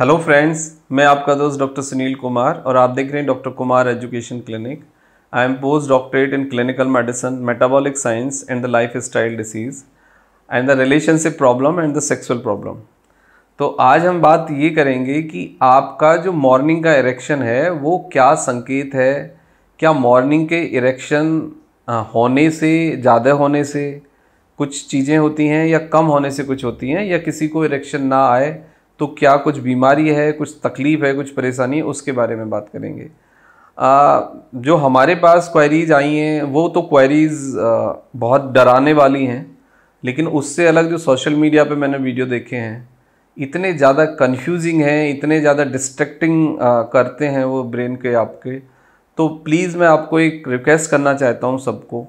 hello friends मैं आपका दोस्त डॉक्टर सुनील कुमार और आप देख रहे हैं doctor Kumar education clinic I am post doctorate in clinical medicine metabolic science and the life style diseases and the relationship problem and the sexual problem तो आज हम बात ये करेंगे कि आपका जो मॉर्निंग का इरेक्शन है वो क्या संकेत है क्या मॉर्निंग के इरेक्शन होने से ज़्यादा होने से कुछ चीज़ें होती हैं या कम होने से कुछ होती हैं या किसी को इरेक्शन ना आए तो क्या कुछ बीमारी है कुछ तकलीफ़ है कुछ परेशानी उसके बारे में बात करेंगे आ, जो हमारे पास क्वेरीज आई हैं वो तो क्वेरीज़ बहुत डराने वाली हैं लेकिन उससे अलग जो सोशल मीडिया पे मैंने वीडियो देखे हैं इतने ज़्यादा कंफ्यूजिंग हैं इतने ज़्यादा डिस्ट्रक्टिंग करते हैं वो ब्रेन के आपके तो प्लीज़ मैं आपको एक रिक्वेस्ट करना चाहता हूँ सबको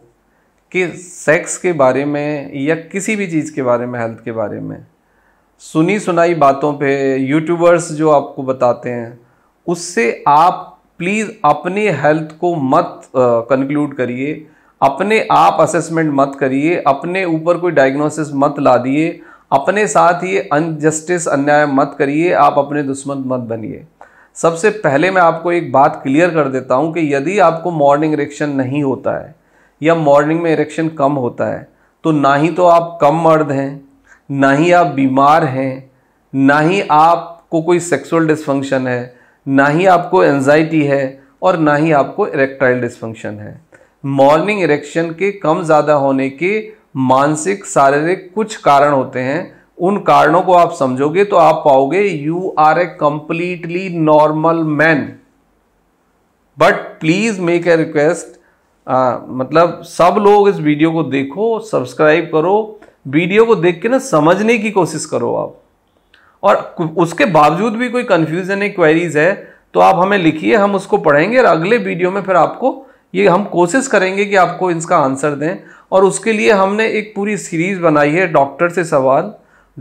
कि सेक्स के बारे में या किसी भी चीज़ के बारे में हेल्थ के बारे में सुनी सुनाई बातों पे यूट्यूबर्स जो आपको बताते हैं उससे आप प्लीज़ अपने हेल्थ को मत कंक्लूड करिए अपने आप असेसमेंट मत करिए अपने ऊपर कोई डायग्नोसिस मत ला दिए अपने साथ ये अनजस्टिस अन्याय मत करिए आप अपने दुश्मन मत बनिए सबसे पहले मैं आपको एक बात क्लियर कर देता हूँ कि यदि आपको मॉर्निंग इरेक्शन नहीं होता है या मॉर्निंग में इरेक्शन कम होता है तो ना ही तो आप कम मर्द हैं ना ही आप बीमार हैं ना ही आपको कोई सेक्सुअल डिसफंक्शन है ना ही आपको एनजाइटी है और ना ही आपको इरेक्टाइल डिसफंक्शन है मॉर्निंग इरेक्शन के कम ज़्यादा होने के मानसिक शारीरिक कुछ कारण होते हैं उन कारणों को आप समझोगे तो आप पाओगे you are a completely normal man but please make a request मतलब सब लोग इस वीडियो को देखो सब्सक्राइब करो वीडियो को देख के ना समझने की कोशिश करो आप और उसके बावजूद भी कोई कन्फ्यूजन है क्वेरीज है तो आप हमें लिखिए हम उसको पढ़ेंगे और अगले वीडियो में फिर आपको ये हम कोशिश करेंगे कि आपको इसका आंसर दें और उसके लिए हमने एक पूरी सीरीज़ बनाई है डॉक्टर से सवाल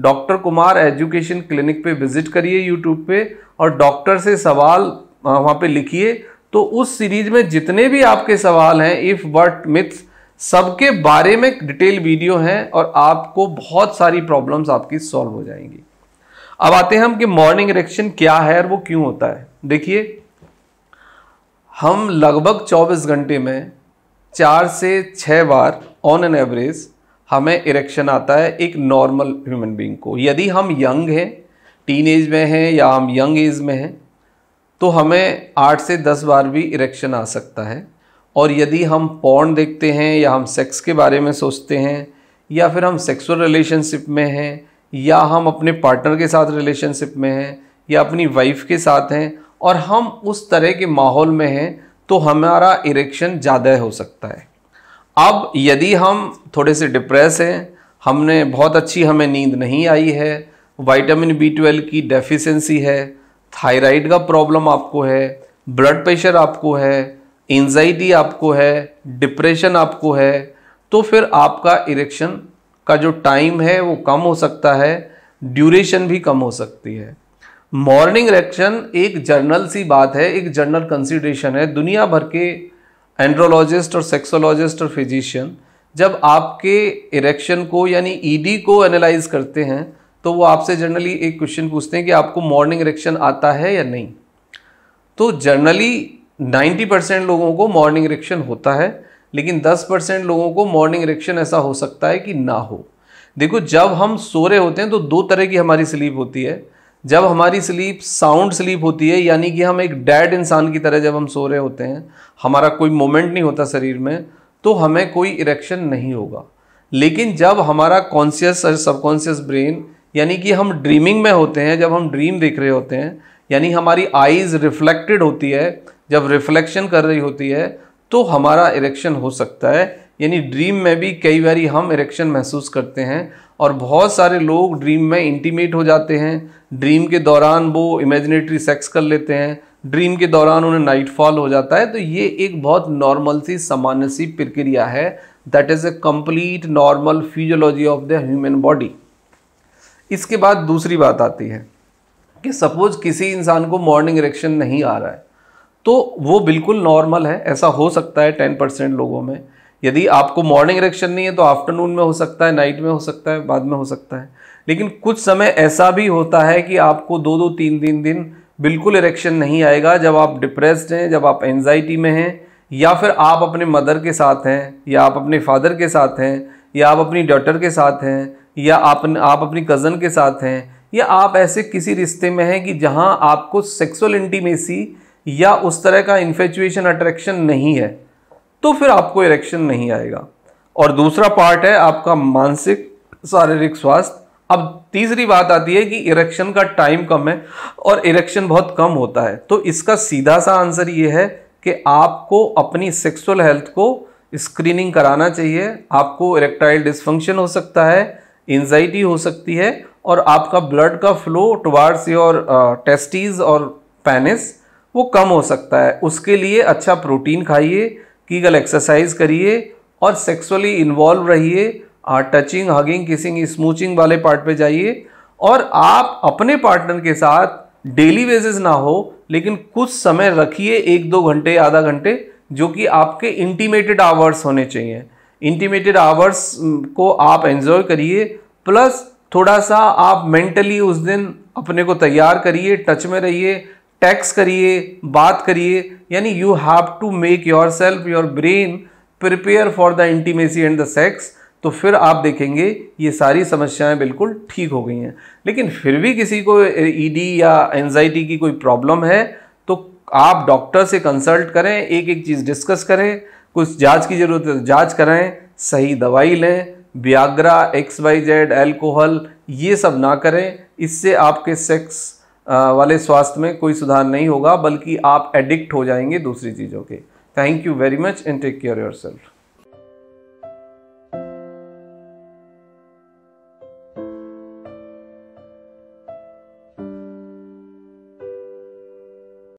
डॉक्टर कुमार एजुकेशन क्लिनिक पे विजिट करिए यूट्यूब पे और डॉक्टर से सवाल वहाँ पे लिखिए तो उस सीरीज़ में जितने भी आपके सवाल हैं इफ़ बट मिथ्स सबके बारे में डिटेल वीडियो है और आपको बहुत सारी प्रॉब्लम्स आपकी सॉल्व हो जाएंगी अब आते हैं हम कि मॉर्निंग इरेक्शन क्या है और वो क्यों होता है देखिए हम लगभग 24 घंटे में चार से छः बार ऑन एन एवरेज हमें इरेक्शन आता है एक नॉर्मल ह्यूमन बींग को यदि हम यंग हैं टीन एज में हैं या हम यंग एज में हैं तो हमें आठ से दस बार भी इरेक्शन आ सकता है और यदि हम पौन देखते हैं या हम सेक्स के बारे में सोचते हैं या फिर हम सेक्सुअल रिलेशनशिप में हैं या हम अपने पार्टनर के साथ रिलेशनशिप में हैं या अपनी वाइफ के साथ हैं और हम उस तरह के माहौल में हैं तो हमारा इरेक्शन ज़्यादा हो सकता है अब यदि हम थोड़े से डिप्रेस हैं हमने बहुत अच्छी हमें नींद नहीं आई है वाइटामिन बी ट्वेल्व की डेफिशिएंसी है थायराइड का प्रॉब्लम आपको है ब्लड प्रेशर आपको है एंजाइटी आपको है डिप्रेशन आपको है तो फिर आपका इरेक्शन का जो टाइम है वो कम हो सकता है ड्यूरेशन भी कम हो सकती है मॉर्निंग इरेक्शन एक जर्नल सी बात है एक जर्नल कंसिडरेशन है दुनिया भर के एंड्रोलॉजिस्ट और सेक्सोलॉजिस्ट और फिजिशियन जब आपके इरेक्शन को यानी ईडी e को एनालाइज करते हैं तो वो आपसे जनरली एक क्वेश्चन पूछते हैं कि आपको मॉर्निंग इरेक्शन आता है या नहीं तो जनरली 90 परसेंट लोगों को मॉर्निंग इरेक्शन होता है लेकिन 10 परसेंट लोगों को मॉर्निंग इरेक्शन ऐसा हो सकता है कि ना हो देखो जब हम सो रहे होते हैं तो दो तरह की हमारी स्लीप होती है जब हमारी स्लीप साउंड स्लीप होती है यानी कि हम एक डैड इंसान की तरह जब हम सो रहे होते हैं हमारा कोई मोमेंट नहीं होता शरीर में तो हमें कोई इरेक्शन नहीं होगा लेकिन जब हमारा कॉन्शियस और सबकॉन्शियस ब्रेन यानी कि हम ड्रीमिंग में होते हैं जब हम ड्रीम देख रहे होते हैं यानी हमारी आईज रिफ्लेक्टेड होती है जब रिफ्लेक्शन कर रही होती है तो हमारा इरेक्शन हो सकता है यानी ड्रीम में भी कई बार हम इरेक्शन महसूस करते हैं और बहुत सारे लोग ड्रीम में इंटीमेट हो जाते हैं ड्रीम के दौरान वो इमेजिनेटरी सेक्स कर लेते हैं ड्रीम के दौरान उन्हें नाइटफॉल हो जाता है तो ये एक बहुत नॉर्मल सी सामान्य सी प्रक्रिया है that is a complete normal physiology of the human body इसके बाद दूसरी बात आती है कि सपोज किसी इंसान को मॉर्निंग इरेक्शन नहीं आ रहा है तो वो बिल्कुल नॉर्मल है ऐसा हो सकता है टेन परसेंट लोगों में यदि आपको मॉर्निंग रिएक्शन नहीं है तो आफ्टरनून में हो सकता है नाइट में हो सकता है बाद में हो सकता है लेकिन कुछ समय ऐसा भी होता है कि आपको दो दो तीन तीन दिन बिल्कुल इरेक्शन नहीं आएगा जब आप डिप्रेस्ड हैं जब आप एनजाइटी में हैं या फिर आप अपने मदर के साथ हैं या आप अपने फादर के साथ हैं या आप अपनी डॉटर के साथ हैं या आप आप अपनी कज़न के साथ हैं या आप ऐसे किसी रिश्ते में हैं कि जहां आपको सेक्सुअल इंटीमेसी या उस तरह का इन्फेचुएशन अट्रैक्शन नहीं है तो फिर आपको इरेक्शन नहीं आएगा और दूसरा पार्ट है आपका मानसिक शारीरिक स्वास्थ्य अब तीसरी बात आती है कि इरेक्शन का टाइम कम है और इरेक्शन बहुत कम होता है तो इसका सीधा सा आंसर ये है कि आपको अपनी सेक्सुअल हेल्थ को स्क्रीनिंग कराना चाहिए आपको इरेक्टाइल डिसफंक्शन हो सकता है एनजाइटी हो सकती है और आपका ब्लड का फ्लो टुवार्ड्स योर टेस्टीज और पैनिस वो कम हो सकता है उसके लिए अच्छा प्रोटीन खाइए कीगल एक्सरसाइज करिए और सेक्सुअली इन्वॉल्व रहिए टचिंग हगिंग किसिंग स्मूचिंग वाले पार्ट पे जाइए और आप अपने पार्टनर के साथ डेली बेसिस ना हो लेकिन कुछ समय रखिए एक दो घंटे आधा घंटे जो कि आपके इंटीमेटेड आवर्स होने चाहिए इंटीमेटेड आवर्स को आप एन्जॉय करिए प्लस थोड़ा सा आप मेंटली उस दिन अपने को तैयार करिए टच में रहिए टैक्स करिए बात करिए यानी you have to make yourself your brain prepare for the intimacy and the sex तो फिर आप देखेंगे ये सारी समस्याएं बिल्कुल ठीक हो गई हैं लेकिन फिर भी किसी को ईडी e या एनजाइटी की कोई प्रॉब्लम है तो आप डॉक्टर से कंसल्ट करें एक एक चीज़ डिस्कस करें कुछ जांच की ज़रूरत है तो जाँच कराएं सही दवाई लें Viagra X Y Z alcohol ये सब ना करें इससे आपके सेक्स वाले स्वास्थ्य में कोई सुधार नहीं होगा बल्कि आप एडिक्ट हो जाएंगे दूसरी चीज़ों के thank you very much and take care your self